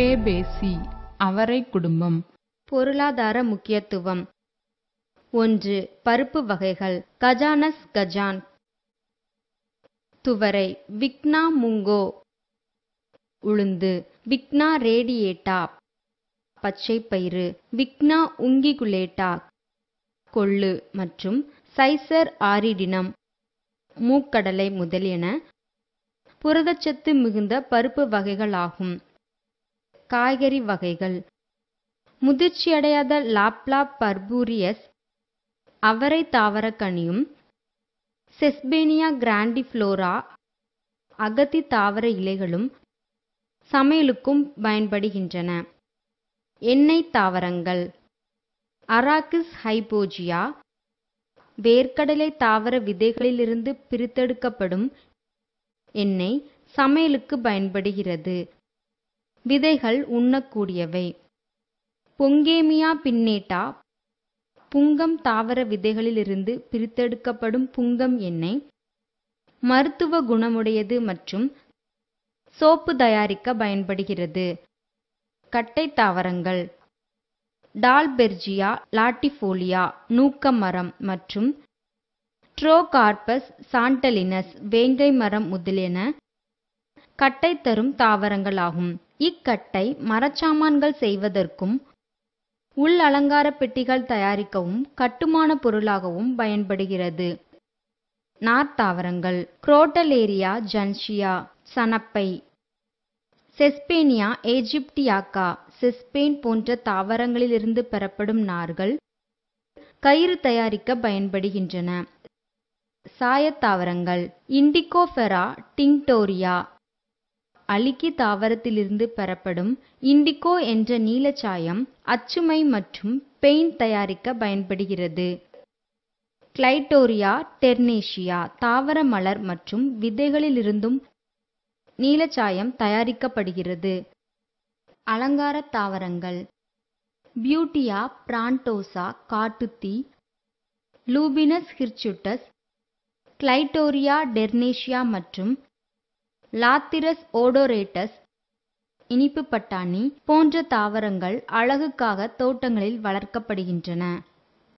பேபேசி அவரை குடும்பம் பொருளாதார முக்கியத்துவம் ஒன்று பருப்பு வகைகள் கஜானஸ் கஜான் துவரை விக்னா முங்கோ உளுந்து விக்னா ரேடியேட்டா பச்சை பயிறு விக்னா உங்கிகுலேட்டா கொள்ளு மற்றும் சைசர் ஆரிடினம் மூக்கடலை முதலியன புரதச்சத்து மிகுந்த பருப்பு வகைகளாகும் காய்கறி வகைகள் முதிர்ச்சியடையாத லாப்லா பர்பூரியஸ் அவரை கனியும் செஸ்பேனியா கிராண்டிஃப்ளோரா அகத்தி தாவர இலைகளும் சமையலுக்கும் பயன்படுகின்றன எண்ணெய் தாவரங்கள் அராக்கிஸ் ஹைபோஜியா வேர்க்கடலை தாவர விதைகளிலிருந்து பிரித்தெடுக்கப்படும் எண்ணெய் சமையலுக்கு பயன்படுகிறது விதைகள் உண்ணக்கூடியவை பொங்கேமியா பின்னேட்டா புங்கம் தாவர விதைகளிலிருந்து பிரித்தெடுக்கப்படும் புங்கம் எண்ணெய் மருத்துவ குணமுடையது மற்றும் சோப்பு தயாரிக்க பயன்படுகிறது கட்டை தாவரங்கள் டால்பெர்ஜியா லாட்டிஃபோலியா நூக்க மரம் மற்றும் ட்ரோகார்பஸ் சாண்டலினஸ் வேங்கை மரம் முதலியன கட்டை தரும் தாவரங்களாகும் இக்கட்டை மரச்சாமான்கள் செய்வதற்கும் உள் அலங்கார பெட்டிகள் தயாரிக்கவும் கட்டுமான பொருளாகவும் பயன்படுகிறது நார்த்தாவரங்கள் குரோட்டலேரியா ஜன்ஷியா சனப்பை செஸ்பேனியா ஏஜிப்டியாக்கா செஸ்பேன் போன்ற தாவரங்களிலிருந்து பெறப்படும் நார்கள் கயிறு தயாரிக்க பயன்படுகின்றன சாயத்தாவரங்கள் இண்டிகோஃபெரா டிங்டோரியா அழுக்கி தாவரத்திலிருந்து பெறப்படும் இண்டிகோ என்ற நீலச்சாயம் அச்சுமை மற்றும் பெயிண்ட் தயாரிக்க பயன்படுகிறது கிளைட்டோரியா டெர்னேஷியா தாவர மலர் மற்றும் விதைகளிலிருந்தும் நீலச்சாயம் தயாரிக்கப்படுகிறது அலங்கார தாவரங்கள் பியூட்டியா பிராண்டோசா காட்டுத்தி லூபினஸ் ஹிர்ச்சுட்டஸ் கிளைட்டோரியா டெர்னேஷியா மற்றும் லாத்திரஸ் ஓடோரேட்டஸ் இனிப்பு பட்டாணி போன்ற தாவரங்கள் அழகுக்காக தோட்டங்களில் வளர்க்கப்படுகின்றன